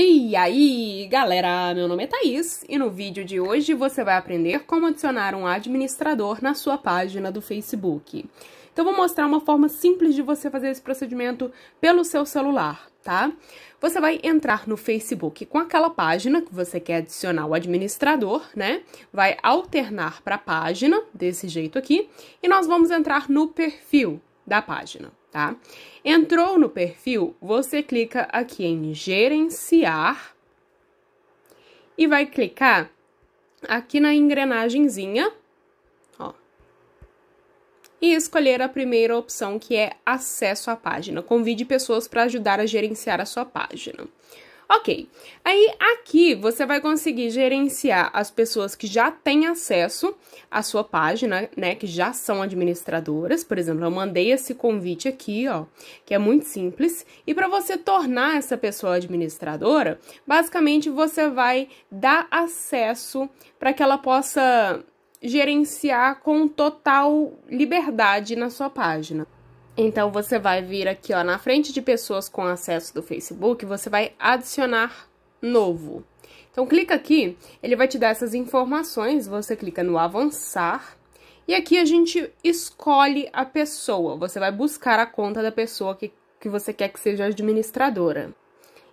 E aí, galera! Meu nome é Thaís e no vídeo de hoje você vai aprender como adicionar um administrador na sua página do Facebook. Então, vou mostrar uma forma simples de você fazer esse procedimento pelo seu celular, tá? Você vai entrar no Facebook com aquela página que você quer adicionar o administrador, né? Vai alternar para a página, desse jeito aqui, e nós vamos entrar no perfil da página, tá? Entrou no perfil, você clica aqui em gerenciar e vai clicar aqui na engrenagemzinha, ó, e escolher a primeira opção que é acesso à página. Convide pessoas para ajudar a gerenciar a sua página. Ok, aí aqui você vai conseguir gerenciar as pessoas que já têm acesso à sua página, né, que já são administradoras. Por exemplo, eu mandei esse convite aqui, ó, que é muito simples. E para você tornar essa pessoa administradora, basicamente você vai dar acesso para que ela possa gerenciar com total liberdade na sua página. Então, você vai vir aqui, ó, na frente de pessoas com acesso do Facebook, você vai adicionar novo. Então, clica aqui, ele vai te dar essas informações, você clica no avançar, e aqui a gente escolhe a pessoa, você vai buscar a conta da pessoa que, que você quer que seja administradora.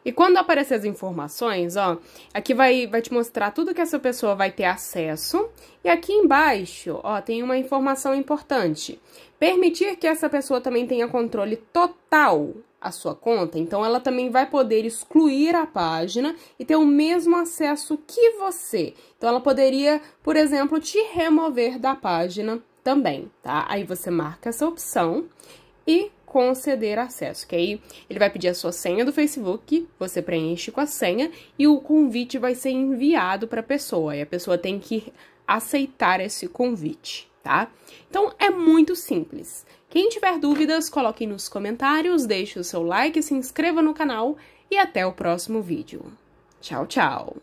E quando aparecer as informações, ó, aqui vai, vai te mostrar tudo que essa pessoa vai ter acesso. E aqui embaixo, ó, tem uma informação importante. Permitir que essa pessoa também tenha controle total a sua conta, então ela também vai poder excluir a página e ter o mesmo acesso que você. Então ela poderia, por exemplo, te remover da página também, tá? Aí você marca essa opção e conceder acesso, que aí ele vai pedir a sua senha do Facebook, você preenche com a senha e o convite vai ser enviado para a pessoa, e a pessoa tem que aceitar esse convite, tá? Então é muito simples. Quem tiver dúvidas, coloque nos comentários, deixe o seu like, se inscreva no canal e até o próximo vídeo. Tchau, tchau!